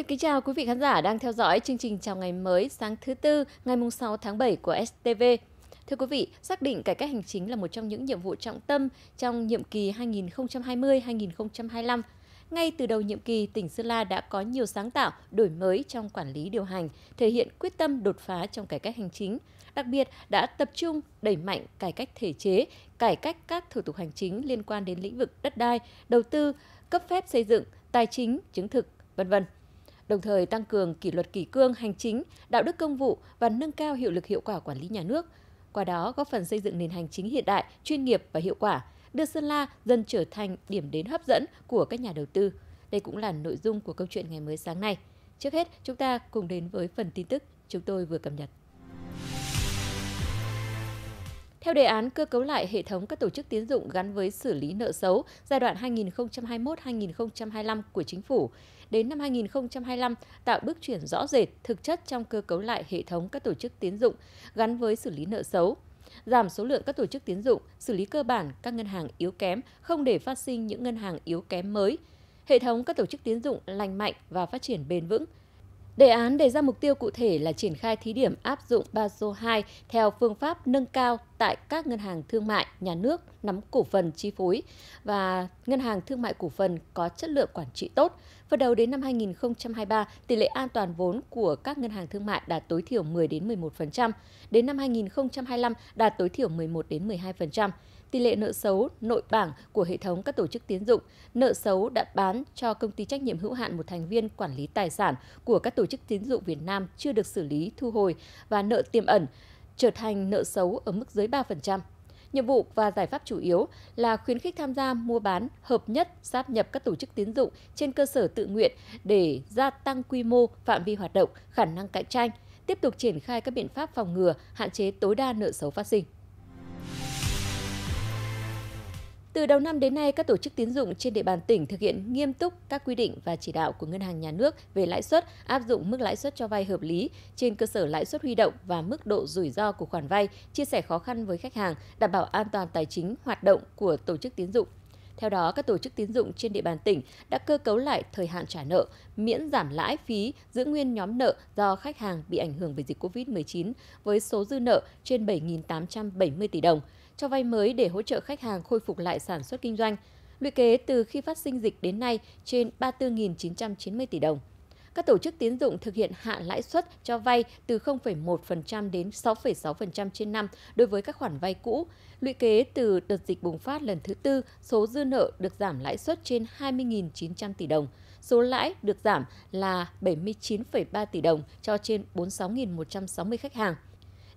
Xin kính chào quý vị khán giả đang theo dõi chương trình Chào ngày mới sáng thứ tư ngày 6 tháng 7 của STV. Thưa quý vị, xác định cải cách hành chính là một trong những nhiệm vụ trọng tâm trong nhiệm kỳ 2020-2025. Ngay từ đầu nhiệm kỳ, tỉnh Sơn La đã có nhiều sáng tạo, đổi mới trong quản lý điều hành, thể hiện quyết tâm đột phá trong cải cách hành chính. Đặc biệt đã tập trung đẩy mạnh cải cách thể chế, cải cách các thủ tục hành chính liên quan đến lĩnh vực đất đai, đầu tư, cấp phép xây dựng, tài chính, chứng thực, vân vân đồng thời tăng cường kỷ luật kỷ cương hành chính, đạo đức công vụ và nâng cao hiệu lực hiệu quả quản lý nhà nước. Qua đó góp phần xây dựng nền hành chính hiện đại, chuyên nghiệp và hiệu quả, đưa Sơn La dần trở thành điểm đến hấp dẫn của các nhà đầu tư. Đây cũng là nội dung của câu chuyện ngày mới sáng nay. Trước hết, chúng ta cùng đến với phần tin tức chúng tôi vừa cập nhật. Theo đề án cơ cấu lại hệ thống các tổ chức tiến dụng gắn với xử lý nợ xấu giai đoạn 2021-2025 của chính phủ, đến năm 2025 tạo bước chuyển rõ rệt thực chất trong cơ cấu lại hệ thống các tổ chức tiến dụng gắn với xử lý nợ xấu giảm số lượng các tổ chức tiến dụng, xử lý cơ bản các ngân hàng yếu kém, không để phát sinh những ngân hàng yếu kém mới. Hệ thống các tổ chức tiến dụng lành mạnh và phát triển bền vững, Đề án đề ra mục tiêu cụ thể là triển khai thí điểm áp dụng Basel 2 theo phương pháp nâng cao tại các ngân hàng thương mại nhà nước nắm cổ phần chi phối và ngân hàng thương mại cổ phần có chất lượng quản trị tốt. Vào đầu đến năm 2023, tỷ lệ an toàn vốn của các ngân hàng thương mại đạt tối thiểu 10 đến 11%, đến năm 2025 đạt tối thiểu 11 đến 12% tỷ lệ nợ xấu nội bảng của hệ thống các tổ chức tiến dụng, nợ xấu đã bán cho công ty trách nhiệm hữu hạn một thành viên quản lý tài sản của các tổ chức tiến dụng Việt Nam chưa được xử lý thu hồi và nợ tiềm ẩn trở thành nợ xấu ở mức dưới 3%. Nhiệm vụ và giải pháp chủ yếu là khuyến khích tham gia mua bán hợp nhất, sáp nhập các tổ chức tiến dụng trên cơ sở tự nguyện để gia tăng quy mô, phạm vi hoạt động, khả năng cạnh tranh, tiếp tục triển khai các biện pháp phòng ngừa, hạn chế tối đa nợ xấu phát sinh. Từ đầu năm đến nay, các tổ chức tín dụng trên địa bàn tỉnh thực hiện nghiêm túc các quy định và chỉ đạo của Ngân hàng Nhà nước về lãi suất, áp dụng mức lãi suất cho vay hợp lý trên cơ sở lãi suất huy động và mức độ rủi ro của khoản vay, chia sẻ khó khăn với khách hàng, đảm bảo an toàn tài chính hoạt động của tổ chức tín dụng. Theo đó, các tổ chức tín dụng trên địa bàn tỉnh đã cơ cấu lại thời hạn trả nợ, miễn giảm lãi phí, giữ nguyên nhóm nợ do khách hàng bị ảnh hưởng bởi dịch COVID-19 với số dư nợ trên 7.870 tỷ đồng cho vay mới để hỗ trợ khách hàng khôi phục lại sản xuất kinh doanh. Lũy kế từ khi phát sinh dịch đến nay trên 34.990 tỷ đồng. Các tổ chức tiến dụng thực hiện hạ lãi suất cho vay từ 0,1% đến 6,6% trên năm đối với các khoản vay cũ. Lũy kế từ đợt dịch bùng phát lần thứ tư, số dư nợ được giảm lãi suất trên 20.900 tỷ đồng. Số lãi được giảm là 79,3 tỷ đồng cho trên 46.160 khách hàng.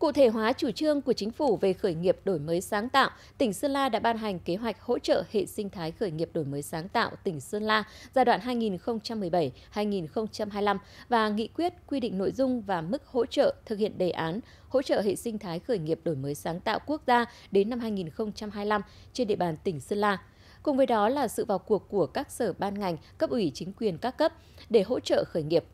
Cụ thể hóa chủ trương của chính phủ về khởi nghiệp đổi mới sáng tạo, tỉnh Sơn La đã ban hành kế hoạch hỗ trợ hệ sinh thái khởi nghiệp đổi mới sáng tạo tỉnh Sơn La giai đoạn 2017-2025 và nghị quyết quy định nội dung và mức hỗ trợ thực hiện đề án hỗ trợ hệ sinh thái khởi nghiệp đổi mới sáng tạo quốc gia đến năm 2025 trên địa bàn tỉnh Sơn La cùng với đó là sự vào cuộc của các sở ban ngành, cấp ủy chính quyền các cấp để hỗ trợ khởi nghiệp,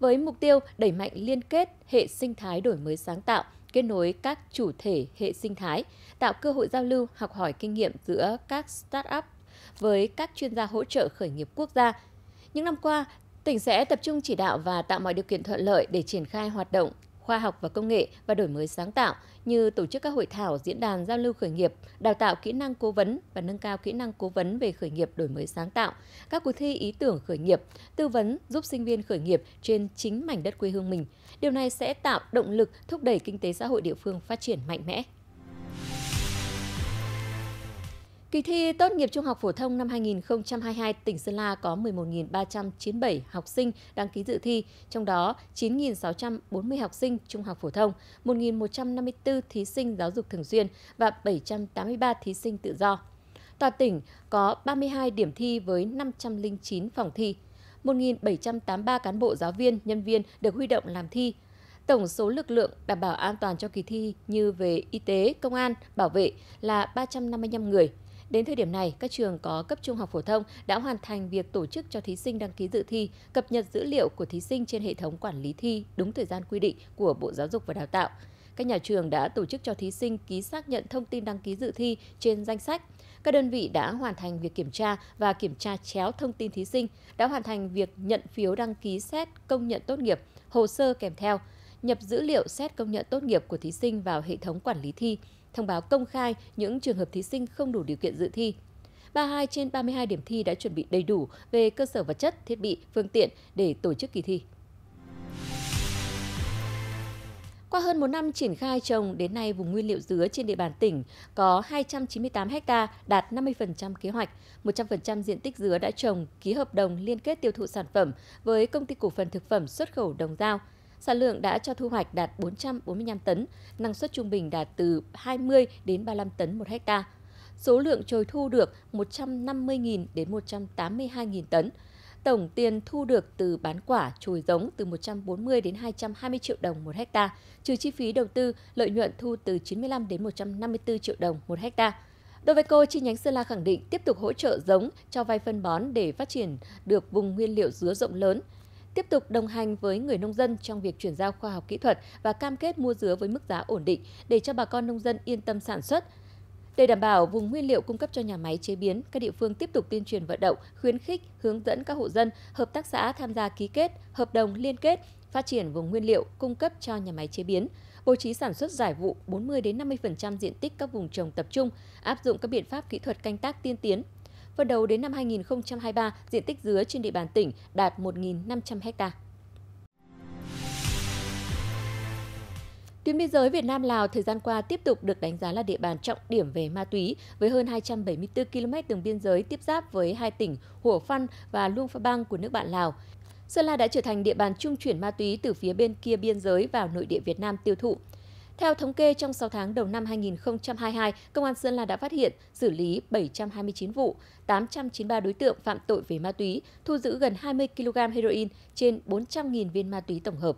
với mục tiêu đẩy mạnh liên kết hệ sinh thái đổi mới sáng tạo, kết nối các chủ thể hệ sinh thái, tạo cơ hội giao lưu, học hỏi kinh nghiệm giữa các startup với các chuyên gia hỗ trợ khởi nghiệp quốc gia. Những năm qua, tỉnh sẽ tập trung chỉ đạo và tạo mọi điều kiện thuận lợi để triển khai hoạt động khoa học và công nghệ và đổi mới sáng tạo như tổ chức các hội thảo, diễn đàn giao lưu khởi nghiệp, đào tạo kỹ năng cố vấn và nâng cao kỹ năng cố vấn về khởi nghiệp đổi mới sáng tạo, các cuộc thi ý tưởng khởi nghiệp, tư vấn giúp sinh viên khởi nghiệp trên chính mảnh đất quê hương mình. Điều này sẽ tạo động lực thúc đẩy kinh tế xã hội địa phương phát triển mạnh mẽ. Kỳ thi tốt nghiệp trung học phổ thông năm 2022, tỉnh Sơn La có 11.397 học sinh đăng ký dự thi, trong đó 9.640 học sinh trung học phổ thông, 1.154 thí sinh giáo dục thường xuyên và 783 thí sinh tự do. Toàn tỉnh có 32 điểm thi với 509 phòng thi, 1.783 cán bộ giáo viên, nhân viên được huy động làm thi, Tổng số lực lượng đảm bảo an toàn cho kỳ thi như về y tế, công an, bảo vệ là 355 người. Đến thời điểm này, các trường có cấp trung học phổ thông đã hoàn thành việc tổ chức cho thí sinh đăng ký dự thi, cập nhật dữ liệu của thí sinh trên hệ thống quản lý thi đúng thời gian quy định của Bộ Giáo dục và Đào tạo. Các nhà trường đã tổ chức cho thí sinh ký xác nhận thông tin đăng ký dự thi trên danh sách. Các đơn vị đã hoàn thành việc kiểm tra và kiểm tra chéo thông tin thí sinh, đã hoàn thành việc nhận phiếu đăng ký xét công nhận tốt nghiệp, hồ sơ kèm theo, nhập dữ liệu xét công nhận tốt nghiệp của thí sinh vào hệ thống quản lý thi, thông báo công khai những trường hợp thí sinh không đủ điều kiện dự thi. 32 trên 32 điểm thi đã chuẩn bị đầy đủ về cơ sở vật chất, thiết bị, phương tiện để tổ chức kỳ thi. Qua hơn một năm triển khai trồng, đến nay vùng nguyên liệu dứa trên địa bàn tỉnh có 298 ha đạt 50% kế hoạch. 100% diện tích dứa đã trồng, ký hợp đồng liên kết tiêu thụ sản phẩm với công ty cổ phần thực phẩm xuất khẩu Đồng Giao – Sản lượng đã cho thu hoạch đạt 445 tấn, năng suất trung bình đạt từ 20 đến 35 tấn một hecta. Số lượng trồi thu được 150.000 đến 182.000 tấn. Tổng tiền thu được từ bán quả chồi giống từ 140 đến 220 triệu đồng một hecta, trừ chi phí đầu tư, lợi nhuận thu từ 95 đến 154 triệu đồng một hecta. Đối với cô, chi nhánh Sơn La khẳng định tiếp tục hỗ trợ giống cho vay phân bón để phát triển được vùng nguyên liệu dứa rộng lớn tiếp tục đồng hành với người nông dân trong việc chuyển giao khoa học kỹ thuật và cam kết mua dứa với mức giá ổn định để cho bà con nông dân yên tâm sản xuất. Để đảm bảo vùng nguyên liệu cung cấp cho nhà máy chế biến, các địa phương tiếp tục tuyên truyền vận động, khuyến khích, hướng dẫn các hộ dân, hợp tác xã tham gia ký kết, hợp đồng liên kết, phát triển vùng nguyên liệu cung cấp cho nhà máy chế biến, bố trí sản xuất giải vụ 40 đến 50% diện tích các vùng trồng tập trung, áp dụng các biện pháp kỹ thuật canh tác tiên tiến và đầu đến năm 2023, diện tích dứa trên địa bàn tỉnh đạt 1.500 ha. Tuyến biên giới Việt Nam Lào thời gian qua tiếp tục được đánh giá là địa bàn trọng điểm về ma túy với hơn 274 km đường biên giới tiếp giáp với hai tỉnh Hủa Phăn và Luông Pha Bang của nước bạn Lào. Sơn La đã trở thành địa bàn trung chuyển ma túy từ phía bên kia biên giới vào nội địa Việt Nam tiêu thụ. Theo thống kê, trong 6 tháng đầu năm 2022, Công an Sơn La đã phát hiện, xử lý 729 vụ, 893 đối tượng phạm tội về ma túy, thu giữ gần 20 kg heroin, trên 400.000 viên ma túy tổng hợp.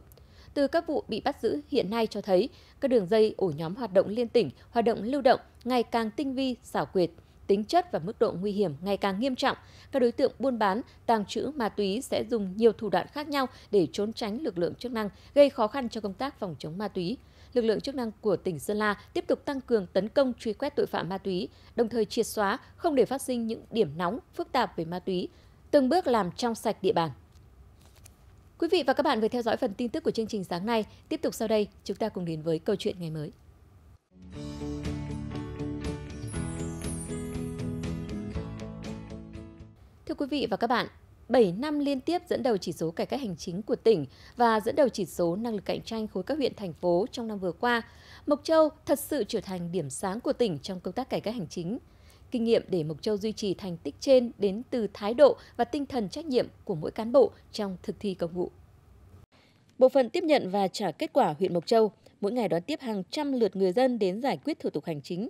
Từ các vụ bị bắt giữ hiện nay cho thấy, các đường dây ổ nhóm hoạt động liên tỉnh, hoạt động lưu động ngày càng tinh vi, xảo quyệt, tính chất và mức độ nguy hiểm ngày càng nghiêm trọng. Các đối tượng buôn bán, tàng trữ ma túy sẽ dùng nhiều thủ đoạn khác nhau để trốn tránh lực lượng chức năng, gây khó khăn cho công tác phòng chống ma túy lực lượng chức năng của tỉnh Sơn La tiếp tục tăng cường tấn công truy quét tội phạm ma túy, đồng thời triệt xóa không để phát sinh những điểm nóng phức tạp về ma túy, từng bước làm trong sạch địa bàn. Quý vị và các bạn vừa theo dõi phần tin tức của chương trình sáng nay. Tiếp tục sau đây, chúng ta cùng đến với câu chuyện ngày mới. Thưa quý vị và các bạn, 7 năm liên tiếp dẫn đầu chỉ số cải cách hành chính của tỉnh và dẫn đầu chỉ số năng lực cạnh tranh khối các huyện thành phố trong năm vừa qua, Mộc Châu thật sự trở thành điểm sáng của tỉnh trong công tác cải cách hành chính. Kinh nghiệm để Mộc Châu duy trì thành tích trên đến từ thái độ và tinh thần trách nhiệm của mỗi cán bộ trong thực thi công vụ. Bộ phận tiếp nhận và trả kết quả huyện Mộc Châu mỗi ngày đón tiếp hàng trăm lượt người dân đến giải quyết thủ tục hành chính.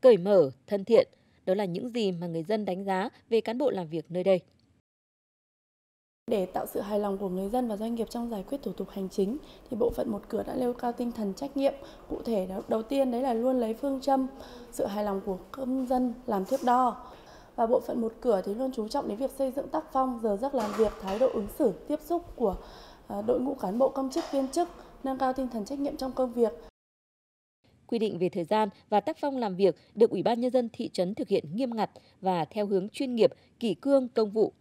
Cởi mở, thân thiện, đó là những gì mà người dân đánh giá về cán bộ làm việc nơi đây. Để tạo sự hài lòng của người dân và doanh nghiệp trong giải quyết thủ tục hành chính thì bộ phận một cửa đã nêu cao tinh thần trách nhiệm, cụ thể đầu tiên đấy là luôn lấy phương châm sự hài lòng của công dân làm thước đo. Và bộ phận một cửa thì luôn chú trọng đến việc xây dựng tác phong, giờ giấc làm việc, thái độ ứng xử, tiếp xúc của à, đội ngũ cán bộ công chức viên chức, nâng cao tinh thần trách nhiệm trong công việc. Quy định về thời gian và tác phong làm việc được Ủy ban nhân dân thị trấn thực hiện nghiêm ngặt và theo hướng chuyên nghiệp, kỷ cương công vụ,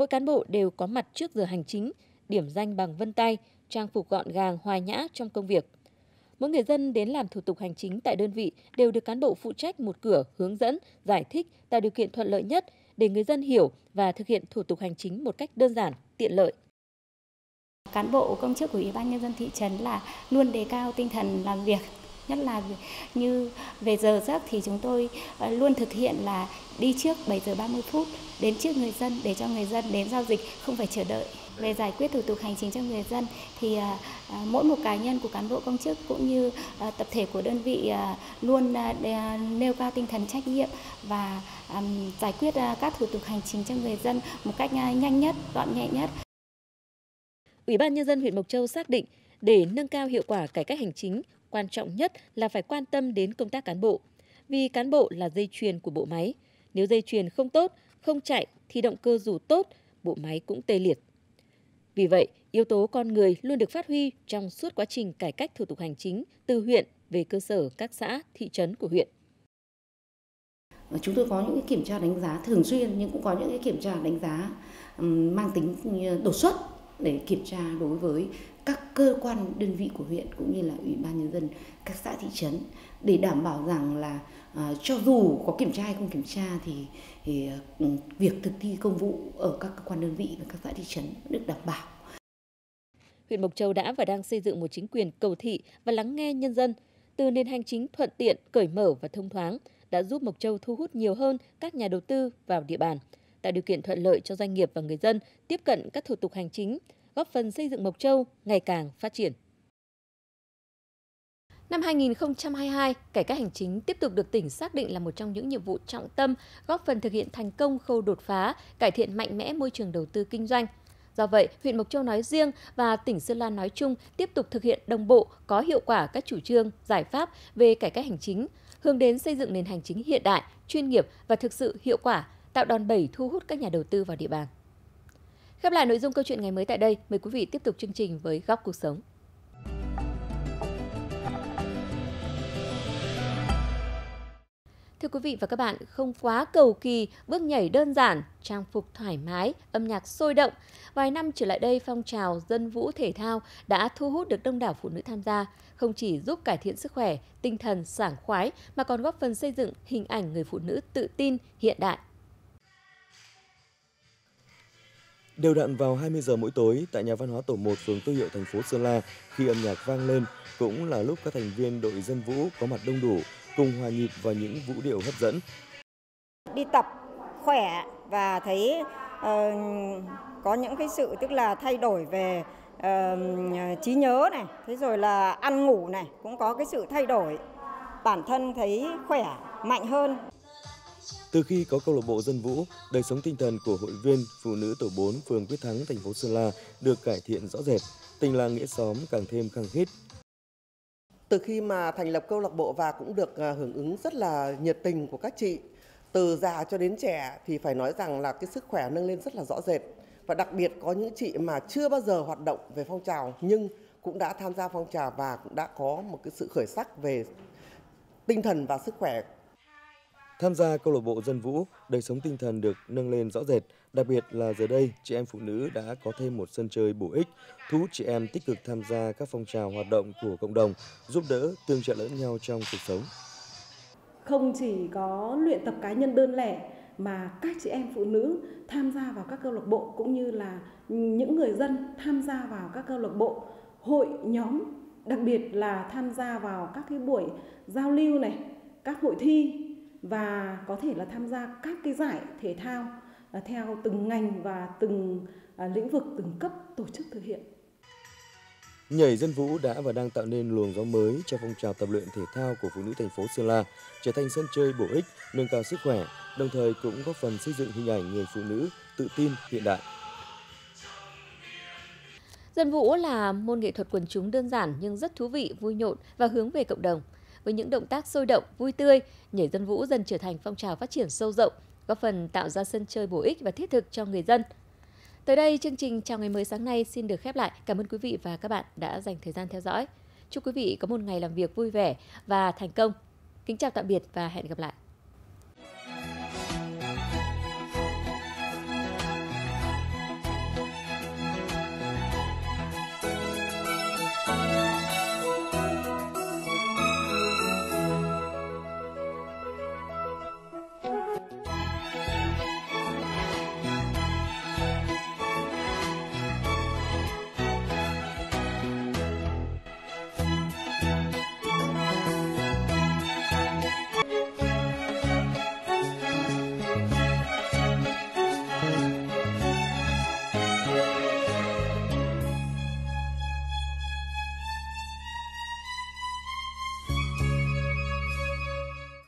Mỗi cán bộ đều có mặt trước giờ hành chính, điểm danh bằng vân tay, trang phục gọn gàng, hòa nhã trong công việc. Mỗi người dân đến làm thủ tục hành chính tại đơn vị đều được cán bộ phụ trách một cửa hướng dẫn, giải thích, tạo điều kiện thuận lợi nhất để người dân hiểu và thực hiện thủ tục hành chính một cách đơn giản, tiện lợi. Cán bộ công chức của Ủy ban nhân dân thị trấn là luôn đề cao tinh thần làm việc nhất là như về giờ giấc thì chúng tôi ờ, luôn thực hiện là đi trước 7 giờ 30 phút đến trước người dân để cho người dân đến giao dịch không phải chờ đợi về giải quyết thủ tục hành chính cho người dân thì ờ, ờ, mỗi một cá nhân của cán bộ công chức cũng như tập thể của đơn vị luôn nêu cao tinh thần trách nhiệm và giải quyết các thủ tục hành chính cho người dân một cách nhanh nhất, gọn nhẹ nhất. Ủy ban nhân dân huyện Mộc Châu xác định để nâng cao hiệu quả cải cách hành chính, quan trọng nhất là phải quan tâm đến công tác cán bộ. Vì cán bộ là dây chuyền của bộ máy, nếu dây chuyền không tốt, không chạy thì động cơ dù tốt, bộ máy cũng tê liệt. Vì vậy, yếu tố con người luôn được phát huy trong suốt quá trình cải cách thủ tục hành chính từ huyện về cơ sở các xã, thị trấn của huyện. Chúng tôi có những cái kiểm tra đánh giá thường xuyên nhưng cũng có những cái kiểm tra đánh giá mang tính ừ, đột xuất để kiểm tra đối với các cơ quan đơn vị của huyện cũng như là ủy ban nhân dân các xã thị trấn để đảm bảo rằng là à, cho dù có kiểm tra hay không kiểm tra thì, thì à, ừ, việc thực thi công vụ ở các cơ quan đơn vị và các xã thị trấn được đảm bảo. Huyện Mộc Châu đã và đang xây dựng một chính quyền cầu thị và lắng nghe nhân dân, từ nền hành chính thuận tiện, cởi mở và thông thoáng đã giúp Mộc Châu thu hút nhiều hơn các nhà đầu tư vào địa bàn, tạo điều kiện thuận lợi cho doanh nghiệp và người dân tiếp cận các thủ tục hành chính, góp phần xây dựng Mộc Châu ngày càng phát triển. Năm 2022, cải cách hành chính tiếp tục được tỉnh xác định là một trong những nhiệm vụ trọng tâm, góp phần thực hiện thành công khâu đột phá, cải thiện mạnh mẽ môi trường đầu tư kinh doanh. Do vậy, huyện Mộc Châu nói riêng và tỉnh Sơn La nói chung tiếp tục thực hiện đồng bộ, có hiệu quả các chủ trương, giải pháp về cải cách hành chính, hướng đến xây dựng nền hành chính hiện đại, chuyên nghiệp và thực sự hiệu quả, tạo đòn bẩy thu hút các nhà đầu tư vào địa bàn. Khép lại nội dung câu chuyện ngày mới tại đây, mời quý vị tiếp tục chương trình với Góc Cuộc Sống. Thưa quý vị và các bạn, không quá cầu kỳ, bước nhảy đơn giản, trang phục thoải mái, âm nhạc sôi động. Vài năm trở lại đây, phong trào dân vũ thể thao đã thu hút được đông đảo phụ nữ tham gia, không chỉ giúp cải thiện sức khỏe, tinh thần sảng khoái mà còn góp phần xây dựng hình ảnh người phụ nữ tự tin, hiện đại Đều đặn vào 20 giờ mỗi tối tại nhà văn hóa tổ 1 phường Tư Hiệu thành phố Sơn La, khi âm nhạc vang lên cũng là lúc các thành viên đội dân vũ có mặt đông đủ cùng hòa nhịp vào những vũ điệu hấp dẫn. Đi tập khỏe và thấy uh, có những cái sự tức là thay đổi về uh, trí nhớ này, thế rồi là ăn ngủ này cũng có cái sự thay đổi. Bản thân thấy khỏe, mạnh hơn. Từ khi có câu lạc bộ dân vũ, đời sống tinh thần của hội viên phụ nữ tổ 4 phường Quyết Thắng, thành phố Sơn La được cải thiện rõ rệt, tình làng nghĩa xóm càng thêm khăng khít. Từ khi mà thành lập câu lạc bộ và cũng được à, hưởng ứng rất là nhiệt tình của các chị, từ già cho đến trẻ thì phải nói rằng là cái sức khỏe nâng lên rất là rõ rệt. Và đặc biệt có những chị mà chưa bao giờ hoạt động về phong trào nhưng cũng đã tham gia phong trào và cũng đã có một cái sự khởi sắc về tinh thần và sức khỏe Tham gia câu lạc bộ dân vũ, đời sống tinh thần được nâng lên rõ rệt, đặc biệt là giờ đây chị em phụ nữ đã có thêm một sân chơi bổ ích, thu hút chị em tích cực tham gia các phong trào hoạt động của cộng đồng, giúp đỡ tương trợ lẫn nhau trong cuộc sống. Không chỉ có luyện tập cá nhân đơn lẻ mà các chị em phụ nữ tham gia vào các câu lạc bộ cũng như là những người dân tham gia vào các câu lạc bộ, hội nhóm, đặc biệt là tham gia vào các cái buổi giao lưu này, các hội thi và có thể là tham gia các cái giải thể thao à, theo từng ngành và từng à, lĩnh vực từng cấp tổ chức thực hiện. Nhảy dân vũ đã và đang tạo nên luồng gió mới cho phong trào tập luyện thể thao của phụ nữ thành phố Sơn La, trở thành sân chơi bổ ích, nâng cao sức khỏe, đồng thời cũng góp phần xây dựng hình ảnh người phụ nữ tự tin, hiện đại. Dân vũ là môn nghệ thuật quần chúng đơn giản nhưng rất thú vị, vui nhộn và hướng về cộng đồng – với những động tác sôi động, vui tươi, nhảy dân vũ dần trở thành phong trào phát triển sâu rộng, góp phần tạo ra sân chơi bổ ích và thiết thực cho người dân. Tới đây, chương trình Chào ngày mới sáng nay xin được khép lại. Cảm ơn quý vị và các bạn đã dành thời gian theo dõi. Chúc quý vị có một ngày làm việc vui vẻ và thành công. Kính chào tạm biệt và hẹn gặp lại.